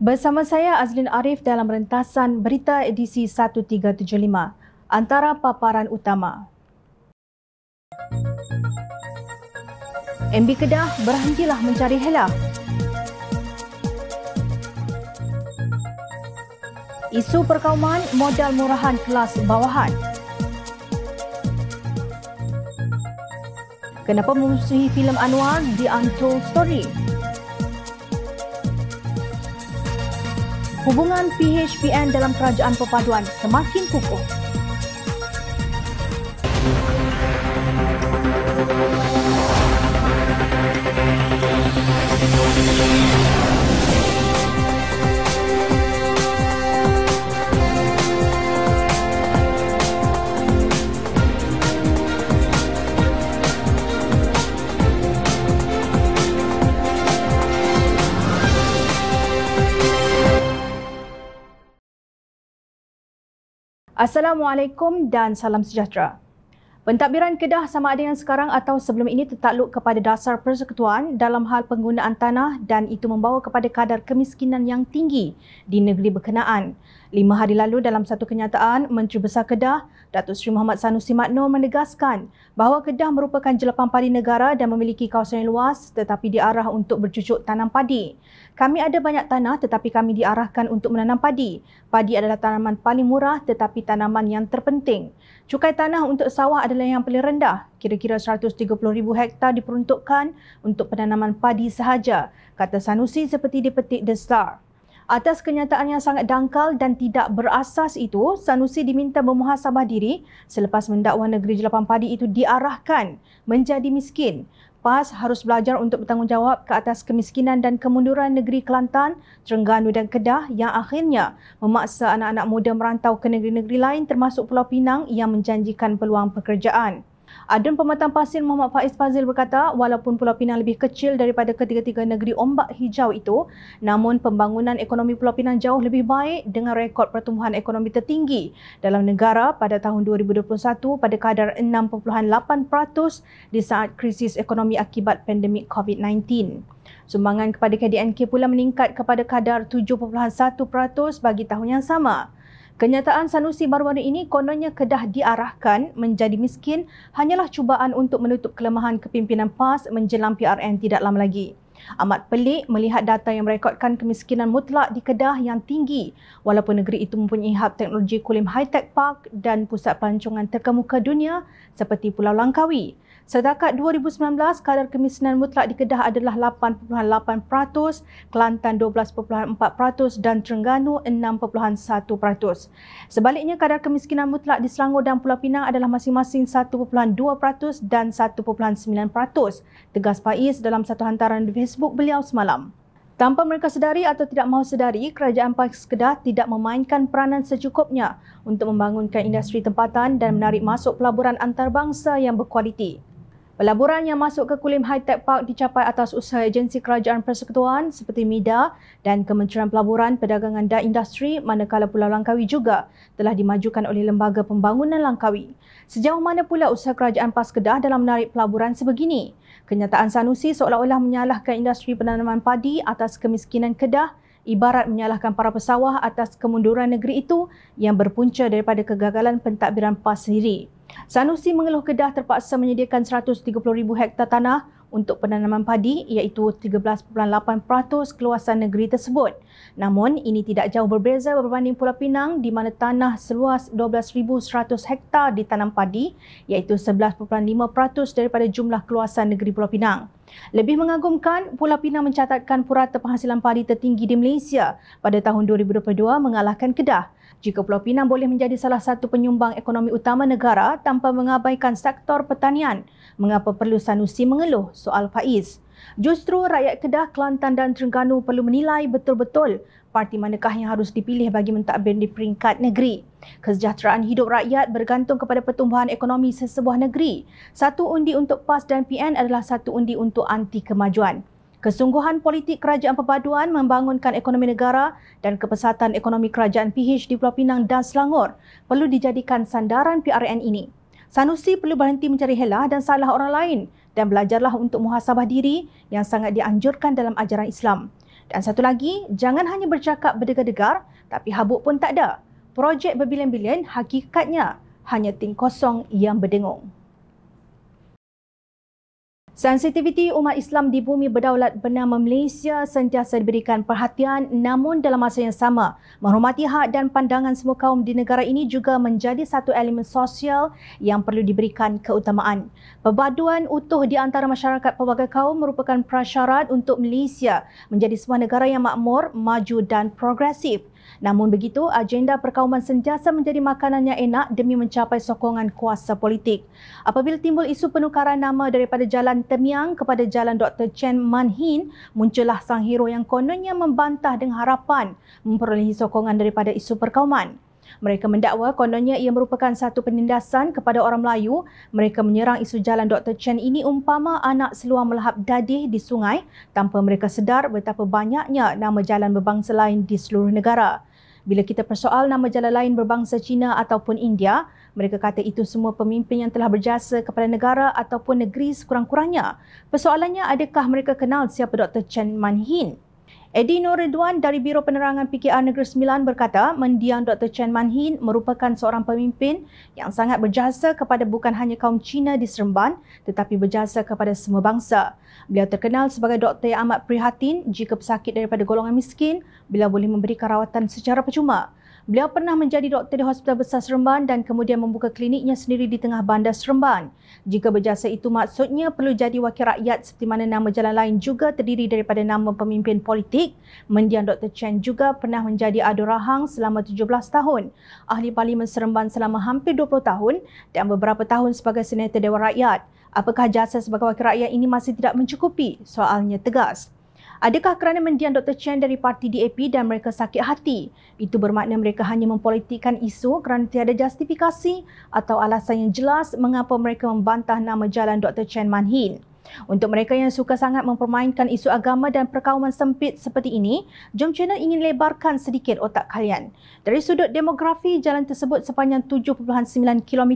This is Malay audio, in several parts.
Bersama saya Azlin Arif dalam rentasan berita edisi 1375 antara paparan utama. MB Kedah berhentilah mencari helah. Isu perkauman modal murahan kelas bawahan. Kenapa memusuhi filem Anwar di Untold Story? hubungan PHPN dalam kerajaan perpaduan semakin kukuh. Assalamualaikum dan salam sejahtera. Pentadbiran Kedah sama ada yang sekarang atau sebelum ini tertakluk kepada dasar persekutuan dalam hal penggunaan tanah dan itu membawa kepada kadar kemiskinan yang tinggi di negeri berkenaan. Lima hari lalu dalam satu kenyataan, Menteri Besar Kedah, Datuk Seri Muhammad Sanusi Matno menegaskan bahawa Kedah merupakan jelapan padi negara dan memiliki kawasan yang luas tetapi diarah untuk bercucuk tanam padi. Kami ada banyak tanah tetapi kami diarahkan untuk menanam padi. Padi adalah tanaman paling murah tetapi tanaman yang terpenting. Cukai tanah untuk sawah adalah yang paling rendah. Kira-kira 130,000 hektar diperuntukkan untuk penanaman padi sahaja, kata Sanusi seperti dipetik The Star. Atas kenyataan yang sangat dangkal dan tidak berasas itu, Sanusi diminta memuhasabah diri selepas mendakwa negeri Jelapan Padi itu diarahkan menjadi miskin. PAS harus belajar untuk bertanggungjawab ke atas kemiskinan dan kemunduran negeri Kelantan, Terengganu dan Kedah yang akhirnya memaksa anak-anak muda merantau ke negeri-negeri lain termasuk Pulau Pinang yang menjanjikan peluang pekerjaan. Adun Pematang Pasir Muhammad Faiz Fazil berkata, walaupun Pulau Pinang lebih kecil daripada ketiga-tiga negeri ombak hijau itu, namun pembangunan ekonomi Pulau Pinang jauh lebih baik dengan rekod pertumbuhan ekonomi tertinggi dalam negara pada tahun 2021 pada kadar 6.8% di saat krisis ekonomi akibat pandemik COVID-19. Sumbangan kepada KDNK pula meningkat kepada kadar 7.1% bagi tahun yang sama. Kenyataan Sanusi Marwani ini kononnya kedah diarahkan menjadi miskin hanyalah cubaan untuk menutup kelemahan kepimpinan PAS menjelang PRN tidak lama lagi. Amat pelik melihat data yang merekodkan kemiskinan mutlak di Kedah yang tinggi walaupun negeri itu mempunyai hub teknologi Kulim High Tech Park dan pusat pelancongan terkemuka dunia seperti Pulau Langkawi. Setakat 2019, kadar kemiskinan mutlak di Kedah adalah 8.8%, Kelantan 12.4% dan Terengganu 6.1%. Sebaliknya, kadar kemiskinan mutlak di Selangor dan Pulau Pinang adalah masing-masing 1.2% dan 1.9%, tegas Faiz dalam satu hantaran di Facebook beliau semalam. Tanpa mereka sedari atau tidak mahu sedari, kerajaan Pakis Kedah tidak memainkan peranan secukupnya untuk membangunkan industri tempatan dan menarik masuk pelaburan antarabangsa yang berkualiti. Pelaburan yang masuk ke Kulim High Tech Park dicapai atas usaha agensi kerajaan persekutuan seperti MIDA dan Kementerian Pelaburan, Perdagangan dan Industri manakala Pulau Langkawi juga telah dimajukan oleh Lembaga Pembangunan Langkawi. Sejauh mana pula usaha kerajaan PAS Kedah dalam menarik pelaburan sebegini? Kenyataan Sanusi seolah-olah menyalahkan industri penanaman padi atas kemiskinan Kedah ibarat menyalahkan para pesawah atas kemunduran negeri itu yang berpunca daripada kegagalan pentadbiran PAS sendiri. Sanusi mengeluh Kedah terpaksa menyediakan 130,000 hektar tanah untuk penanaman padi iaitu 13.8% keluasan negeri tersebut. Namun, ini tidak jauh berbeza berbanding Pulau Pinang di mana tanah seluas 12,100 hektar ditanam padi iaitu 11.5% daripada jumlah keluasan negeri Pulau Pinang. Lebih mengagumkan, Pulau Pinang mencatatkan purata penghasilan padi tertinggi di Malaysia pada tahun 2022 mengalahkan Kedah. Jika Pulau Pinang boleh menjadi salah satu penyumbang ekonomi utama negara tanpa mengabaikan sektor pertanian, mengapa perlu Sanusi mengeluh soal Faiz. Justru rakyat Kedah, Kelantan dan Terengganu perlu menilai betul-betul parti manakah yang harus dipilih bagi mentadbir di peringkat negeri. Kesejahteraan hidup rakyat bergantung kepada pertumbuhan ekonomi sesebuah negeri. Satu undi untuk PAS dan PN adalah satu undi untuk anti kemajuan. Kesungguhan politik kerajaan perpaduan membangunkan ekonomi negara dan kepesatan ekonomi kerajaan PH di Pulau Pinang dan Selangor perlu dijadikan sandaran PRN ini. Sanusi perlu berhenti mencari helah dan salah orang lain dan belajarlah untuk muhasabah diri yang sangat dianjurkan dalam ajaran Islam. Dan satu lagi, jangan hanya bercakap berdegar-degar tapi habuk pun tak ada. Projek berbilion-bilion hakikatnya hanya ting kosong yang berdengung. Sensitiviti umat Islam di bumi berdaulat bernama Malaysia sentiasa diberikan perhatian namun dalam masa yang sama menghormati hak dan pandangan semua kaum di negara ini juga menjadi satu elemen sosial yang perlu diberikan keutamaan. Perpaduan utuh di antara masyarakat pelbagai kaum merupakan prasyarat untuk Malaysia menjadi sebuah negara yang makmur, maju dan progresif. Namun begitu, agenda perkauman sentiasa menjadi makanan yang enak demi mencapai sokongan kuasa politik. Apabila timbul isu penukaran nama daripada Jalan Temiang kepada Jalan Dr. Chen Man Hin, muncullah sang hero yang kononnya membantah dengan harapan memperolehi sokongan daripada isu perkauman. Mereka mendakwa kononnya ia merupakan satu penindasan kepada orang Melayu. Mereka menyerang isu jalan Dr. Chen ini umpama anak seluar melahap dadih di sungai tanpa mereka sedar betapa banyaknya nama jalan berbangsa lain di seluruh negara. Bila kita persoal nama jalan lain berbangsa China ataupun India, mereka kata itu semua pemimpin yang telah berjasa kepada negara ataupun negeri sekurang-kurangnya. Persoalannya adakah mereka kenal siapa Dr. Chen Manhin? Edi Nur Ridwan dari Biro Penerangan PKR Negeri Sembilan berkata mendiang Dr. Chen Manhin merupakan seorang pemimpin yang sangat berjasa kepada bukan hanya kaum Cina di Seremban tetapi berjasa kepada semua bangsa. Beliau terkenal sebagai doktor yang amat prihatin jika pesakit daripada golongan miskin beliau boleh memberikan rawatan secara percuma. Beliau pernah menjadi doktor di Hospital Besar Seremban dan kemudian membuka kliniknya sendiri di tengah bandar Seremban. Jika berjasa itu maksudnya perlu jadi wakil rakyat seperti mana nama jalan lain juga terdiri daripada nama pemimpin politik. Mendiang Dr. Chen juga pernah menjadi adu rahang selama 17 tahun, ahli parlimen Seremban selama hampir 20 tahun dan beberapa tahun sebagai senator Dewan Rakyat. Apakah jasa sebagai wakil rakyat ini masih tidak mencukupi? Soalnya tegas. Adakah kerana mendiang Dr. Chen dari parti DAP dan mereka sakit hati? Itu bermakna mereka hanya mempolitikkan isu kerana tiada justifikasi atau alasan yang jelas mengapa mereka membantah nama jalan Dr. Chen Manhin. Untuk mereka yang suka sangat mempermainkan isu agama dan perkawaman sempit seperti ini, Jom Channel ingin lebarkan sedikit otak kalian. Dari sudut demografi, jalan tersebut sepanjang 7.9 km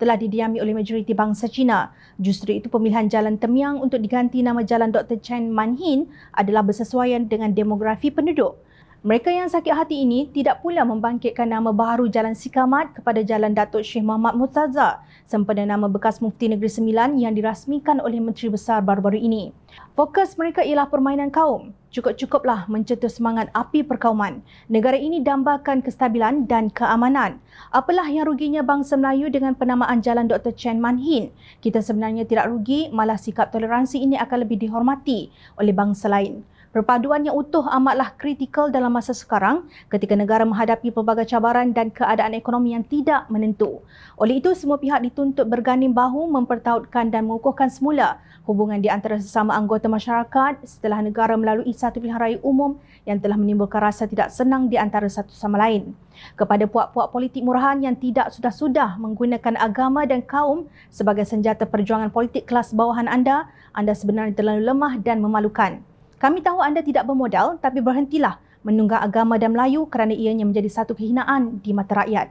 telah didiami oleh majoriti bangsa China. Justru itu pemilihan jalan Temiang untuk diganti nama jalan Dr. Chen Manhin adalah bersesuaian dengan demografi penduduk. Mereka yang sakit hati ini tidak pula membangkitkan nama baru Jalan Sikamat kepada Jalan Datuk Syih Muhammad Murtaza sempena nama bekas Mufti Negeri Sembilan yang dirasmikan oleh Menteri Besar baru-baru ini. Fokus mereka ialah permainan kaum. Cukup-cukuplah mencetus semangat api perkauman. Negara ini dambakan kestabilan dan keamanan. Apalah yang ruginya bangsa Melayu dengan penamaan Jalan Dr. Chen Man Hin? Kita sebenarnya tidak rugi, malah sikap toleransi ini akan lebih dihormati oleh bangsa lain. Perpaduan yang utuh amatlah kritikal dalam masa sekarang ketika negara menghadapi pelbagai cabaran dan keadaan ekonomi yang tidak menentu. Oleh itu, semua pihak dituntut berganding bahu mempertautkan dan mengukuhkan semula hubungan di antara sesama anggota masyarakat setelah negara melalui satu pilihan raya umum yang telah menimbulkan rasa tidak senang di antara satu sama lain. Kepada puak-puak politik murahan yang tidak sudah-sudah menggunakan agama dan kaum sebagai senjata perjuangan politik kelas bawahan anda, anda sebenarnya terlalu lemah dan memalukan. Kami tahu anda tidak bermodal tapi berhentilah menunggak agama dan Melayu kerana ianya menjadi satu kehinaan di mata rakyat.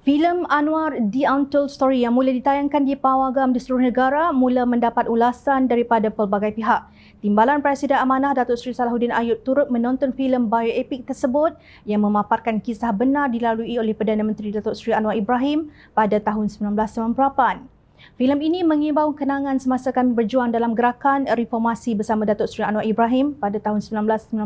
Filem Anwar The Untold Story yang mula ditayangkan di pawagam di seluruh negara mula mendapat ulasan daripada pelbagai pihak. Timbalan Presiden Amanah Datuk Seri Salahuddin Ayub turut menonton filem bioepik tersebut yang memaparkan kisah benar dilalui oleh Perdana Menteri Datuk Seri Anwar Ibrahim pada tahun 1998. Filem ini mengimbau kenangan semasa kami berjuang dalam gerakan reformasi bersama Datuk Seri Anwar Ibrahim pada tahun 1998.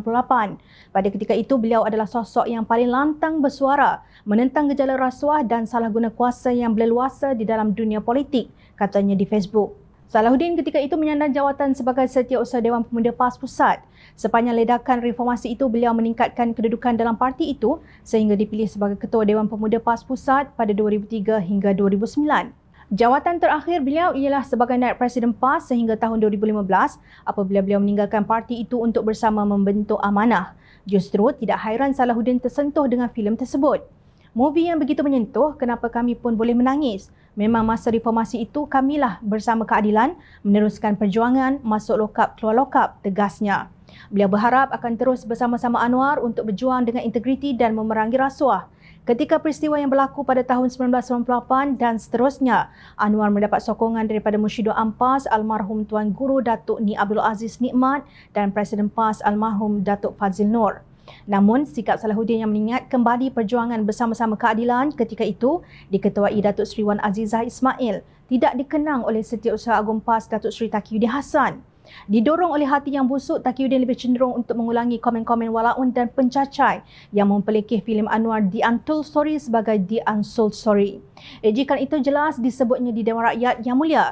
Pada ketika itu, beliau adalah sosok yang paling lantang bersuara menentang gejala rasuah dan salah guna kuasa yang berleluasa di dalam dunia politik, katanya di Facebook. Salahuddin ketika itu menyandang jawatan sebagai setiausaha Dewan Pemuda PAS Pusat. Sepanjang ledakan reformasi itu, beliau meningkatkan kedudukan dalam parti itu sehingga dipilih sebagai Ketua Dewan Pemuda PAS Pusat pada 2003 hingga 2009. Jawatan terakhir beliau ialah sebagai naib presiden PAS sehingga tahun 2015 apabila beliau meninggalkan parti itu untuk bersama membentuk Amanah. Justru tidak hairan Salahuddin tersentuh dengan filem tersebut. Movie yang begitu menyentuh, kenapa kami pun boleh menangis? Memang masa reformasi itu kamilah bersama keadilan meneruskan perjuangan masuk lokap keluar lokap tegasnya. Beliau berharap akan terus bersama-sama Anwar untuk berjuang dengan integriti dan memerangi rasuah. Ketika peristiwa yang berlaku pada tahun 1998 dan seterusnya, Anwar mendapat sokongan daripada Mushido Ampas, almarhum Tuan Guru Datuk Ni Abdul Aziz Nikmat dan Presiden PAS almarhum Datuk Fazil Nur. Namun, sikap Salahuddin yang mengingat kembali perjuangan bersama-sama keadilan ketika itu diketuai Datuk Seri Wan Azizah Ismail tidak dikenang oleh Setiausaha Agung PAS Datuk Seri Taki Yudi Hassan. Didorong oleh hati yang busuk, Takiuddin lebih cenderung untuk mengulangi komen-komen walaun dan pencacai yang mempelikih filem Anwar The Untold Story sebagai The Unsold Story. Ejikan eh, itu jelas disebutnya di Dewan Rakyat Yang Mulia.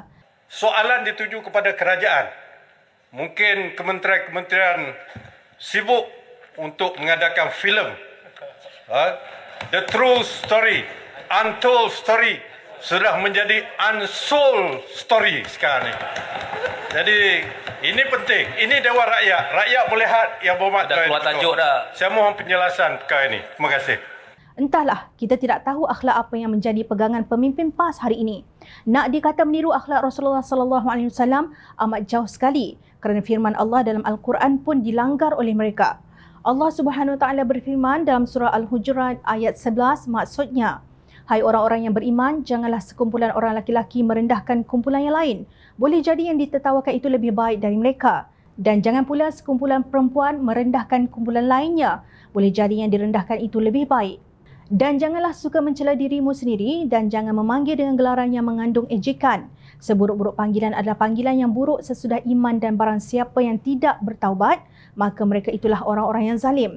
Soalan dituju kepada kerajaan. Mungkin kementerian-kementerian sibuk untuk mengadakan filem ha? The True Story, Untold Story sudah menjadi unsold story sekarang ni. Jadi ini penting. Ini Dewan Rakyat. Rakyat boleh lihat yang berhormat. Dah keluar tajuk dah. Saya mohon penjelasan perkara ini. Terima kasih. Entahlah, kita tidak tahu akhlak apa yang menjadi pegangan pemimpin PAS hari ini. Nak dikata meniru akhlak Rasulullah sallallahu alaihi wasallam amat jauh sekali kerana firman Allah dalam Al-Quran pun dilanggar oleh mereka. Allah Subhanahu wa taala berfirman dalam surah Al-Hujurat ayat 11 maksudnya, Hai orang-orang yang beriman, janganlah sekumpulan orang laki-laki merendahkan kumpulan yang lain. Boleh jadi yang ditetawakan itu lebih baik dari mereka. Dan jangan pula sekumpulan perempuan merendahkan kumpulan lainnya. Boleh jadi yang direndahkan itu lebih baik. Dan janganlah suka mencela dirimu sendiri dan jangan memanggil dengan gelaran yang mengandung ejekan. Seburuk-buruk panggilan adalah panggilan yang buruk sesudah iman dan barang siapa yang tidak bertaubat, maka mereka itulah orang-orang yang zalim.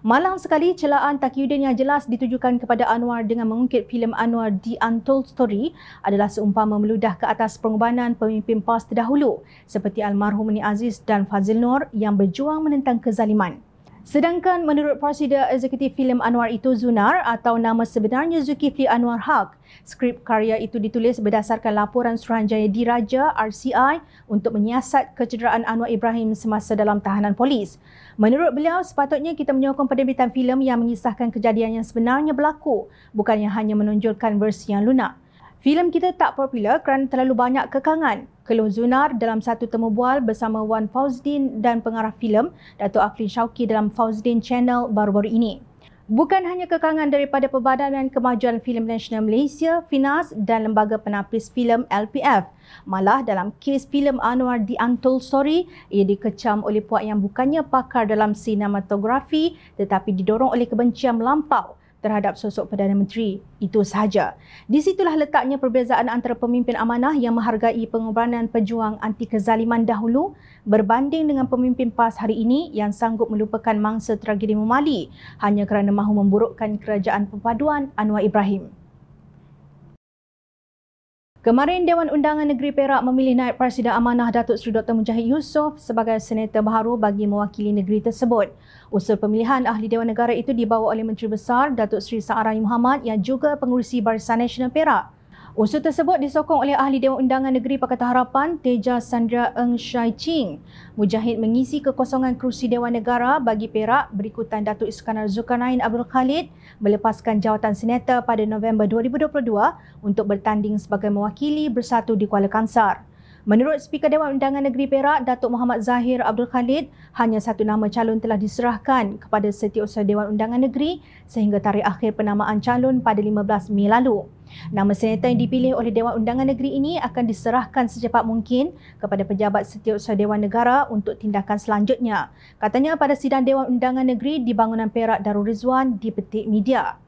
Malang sekali celaan takyudin yang jelas ditujukan kepada Anwar dengan mengungkit filem Anwar The Untold Story adalah seumpama meludah ke atas pengorbanan pemimpin PAS terdahulu seperti almarhum Ni Aziz dan Fazil Nur yang berjuang menentang kezaliman. Sedangkan menurut Presiden eksekutif filem Anwar itu Zunar atau nama sebenarnya Zulkifli Anwar Haq, skrip karya itu ditulis berdasarkan laporan Suruhanjaya Diraja RCI untuk menyiasat kecederaan Anwar Ibrahim semasa dalam tahanan polis. Menurut beliau, sepatutnya kita menyokong penerbitan filem yang mengisahkan kejadian yang sebenarnya berlaku, bukannya hanya menunjukkan versi yang lunak filem kita tak popular kerana terlalu banyak kekangan. Keluh Zunar dalam satu temu bual bersama Wan Fauzdin dan pengarah filem Datuk Afrin Syauki dalam Fauzdin Channel baru-baru ini. Bukan hanya kekangan daripada Perbadan dan Kemajuan Filem Nasional Malaysia, FINAS dan Lembaga Penapis Filem LPF. Malah dalam kes filem Anwar The Untold Story, ia dikecam oleh puak yang bukannya pakar dalam sinematografi tetapi didorong oleh kebencian melampau terhadap sosok Perdana Menteri itu sahaja. Di situlah letaknya perbezaan antara pemimpin amanah yang menghargai pengorbanan pejuang anti kezaliman dahulu berbanding dengan pemimpin PAS hari ini yang sanggup melupakan mangsa tragedi Mumali hanya kerana mahu memburukkan kerajaan perpaduan Anwar Ibrahim. Kemarin Dewan Undangan Negeri Perak memilih Naib Presiden Amanah Datuk Seri Dr. Mujahid Yusof sebagai senator baru bagi mewakili negeri tersebut. Usul pemilihan ahli Dewan Negara itu dibawa oleh Menteri Besar Datuk Seri Saarani Muhammad yang juga pengurusi Barisan Nasional Perak. Usul tersebut disokong oleh Ahli Dewan Undangan Negeri Pakatan Harapan, Teja Sandra Eng Shai Ching. Mujahid mengisi kekosongan kerusi Dewan Negara bagi Perak berikutan Datuk Iskandar Zulkarnain Abdul Khalid melepaskan jawatan senator pada November 2022 untuk bertanding sebagai mewakili bersatu di Kuala Kangsar. Menurut Speaker Dewan Undangan Negeri Perak, Datuk Muhammad Zahir Abdul Khalid, hanya satu nama calon telah diserahkan kepada Setiausaha Dewan Undangan Negeri sehingga tarikh akhir penamaan calon pada 15 Mei lalu. Nama senator yang dipilih oleh Dewan Undangan Negeri ini akan diserahkan secepat mungkin kepada pejabat Setiausaha Dewan Negara untuk tindakan selanjutnya. Katanya pada sidang Dewan Undangan Negeri di Bangunan Perak Darul Rizwan di Petik Media.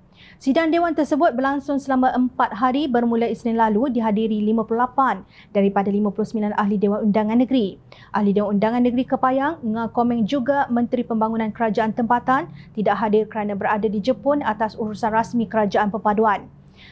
Sidang dewan tersebut berlangsung selama 4 hari bermula Isnin lalu dihadiri 58 daripada 59 ahli dewan undangan negeri. Ahli dewan undangan negeri Kepayang, Nga Komeng juga Menteri Pembangunan Kerajaan Tempatan tidak hadir kerana berada di Jepun atas urusan rasmi Kerajaan Perpaduan.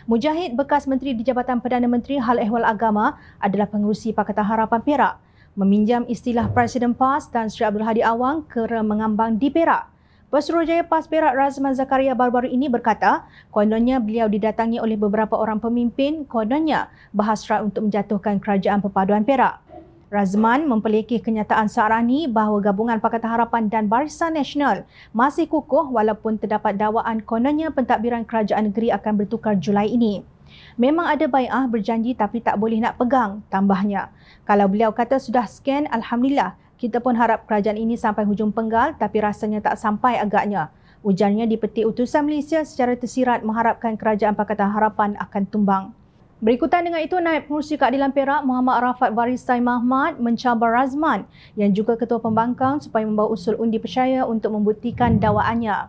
Mujahid bekas menteri di Jabatan Perdana Menteri Hal Ehwal Agama adalah pengurusi Pakatan Harapan Perak meminjam istilah Presiden PAS dan Sri Abdul Hadi Awang kera mengambang di Perak. Pesuruhjaya PAS Perak Razman Zakaria baru-baru ini berkata, kononnya beliau didatangi oleh beberapa orang pemimpin kononnya berhasrat untuk menjatuhkan kerajaan perpaduan Perak. Razman mempelekih kenyataan Sarani bahawa gabungan Pakatan Harapan dan Barisan Nasional masih kukuh walaupun terdapat dakwaan kononnya pentadbiran kerajaan negeri akan bertukar Julai ini. Memang ada bai'ah berjanji tapi tak boleh nak pegang, tambahnya. Kalau beliau kata sudah scan, Alhamdulillah, kita pun harap kerajaan ini sampai hujung penggal tapi rasanya tak sampai agaknya. Ujarnya di peti utusan Malaysia secara tersirat mengharapkan kerajaan Pakatan Harapan akan tumbang. Berikutan dengan itu, Naib Pengurusi Keadilan Perak Muhammad Arafat Warisai Mahmud mencabar Razman yang juga Ketua Pembangkang supaya membawa usul undi percaya untuk membuktikan dakwaannya.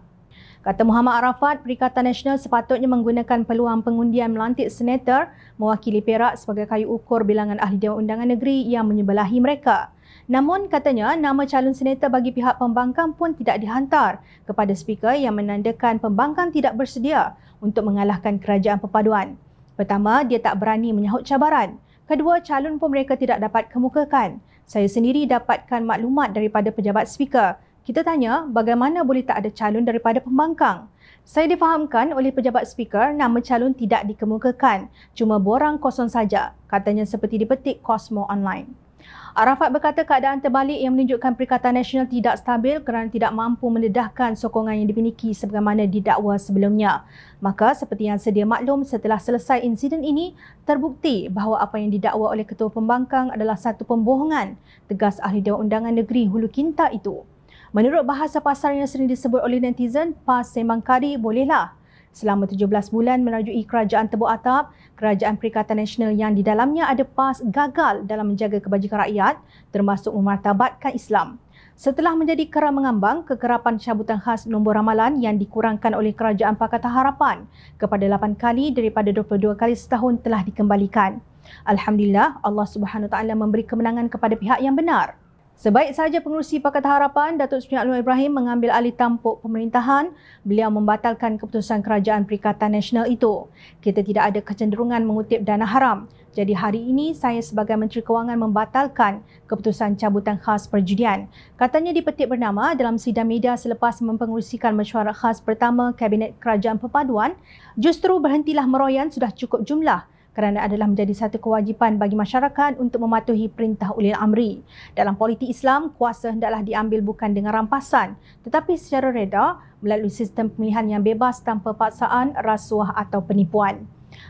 Kata Muhammad Arafat, Perikatan Nasional sepatutnya menggunakan peluang pengundian melantik senator mewakili Perak sebagai kayu ukur bilangan ahli Dewan Undangan Negeri yang menyebelahi mereka. Namun katanya nama calon senator bagi pihak pembangkang pun tidak dihantar kepada speaker yang menandakan pembangkang tidak bersedia untuk mengalahkan kerajaan perpaduan. Pertama, dia tak berani menyahut cabaran. Kedua, calon pun mereka tidak dapat kemukakan. Saya sendiri dapatkan maklumat daripada pejabat speaker. Kita tanya bagaimana boleh tak ada calon daripada pembangkang. Saya difahamkan oleh pejabat speaker nama calon tidak dikemukakan. Cuma borang kosong saja. Katanya seperti dipetik Cosmo Online. Arafat berkata keadaan terbalik yang menunjukkan Perikatan Nasional tidak stabil kerana tidak mampu mendedahkan sokongan yang dimiliki sebagaimana didakwa sebelumnya. Maka seperti yang sedia maklum setelah selesai insiden ini, terbukti bahawa apa yang didakwa oleh Ketua Pembangkang adalah satu pembohongan, tegas Ahli Dewan Undangan Negeri Hulu Kinta itu. Menurut bahasa pasar yang sering disebut oleh netizen, PAS Semangkari bolehlah Selama 17 bulan merajui kerajaan tebu atap, kerajaan Perikatan Nasional yang di dalamnya ada PAS gagal dalam menjaga kebajikan rakyat termasuk memartabatkan Islam. Setelah menjadi kerang mengambang, kekerapan cabutan khas nombor ramalan yang dikurangkan oleh Kerajaan Pakatan Harapan kepada 8 kali daripada 22 kali setahun telah dikembalikan. Alhamdulillah, Allah Subhanahu Taala memberi kemenangan kepada pihak yang benar. Sebaik sahaja pengurusi Pakatan Harapan, Datuk Seri Anwar Ibrahim mengambil alih tampuk pemerintahan, beliau membatalkan keputusan Kerajaan Perikatan Nasional itu. Kita tidak ada kecenderungan mengutip dana haram. Jadi hari ini saya sebagai Menteri Kewangan membatalkan keputusan cabutan khas perjudian. Katanya dipetik bernama dalam sidang media selepas mempengurusikan mesyuarat khas pertama Kabinet Kerajaan Perpaduan, justru berhentilah meroyan sudah cukup jumlah kerana adalah menjadi satu kewajipan bagi masyarakat untuk mematuhi perintah ulil amri. Dalam politik Islam, kuasa hendaklah diambil bukan dengan rampasan tetapi secara reda melalui sistem pemilihan yang bebas tanpa paksaan, rasuah atau penipuan.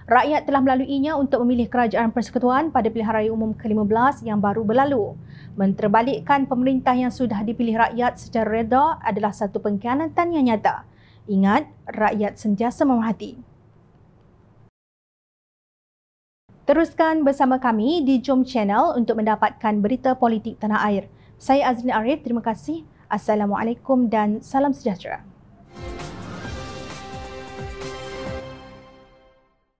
Rakyat telah melaluinya untuk memilih kerajaan persekutuan pada pilihan raya umum ke-15 yang baru berlalu. Menterbalikkan pemerintah yang sudah dipilih rakyat secara reda adalah satu pengkhianatan yang nyata. Ingat, rakyat sentiasa memerhati. Teruskan bersama kami di Jom Channel untuk mendapatkan berita politik tanah air. Saya Azrin Arif, terima kasih. Assalamualaikum dan salam sejahtera.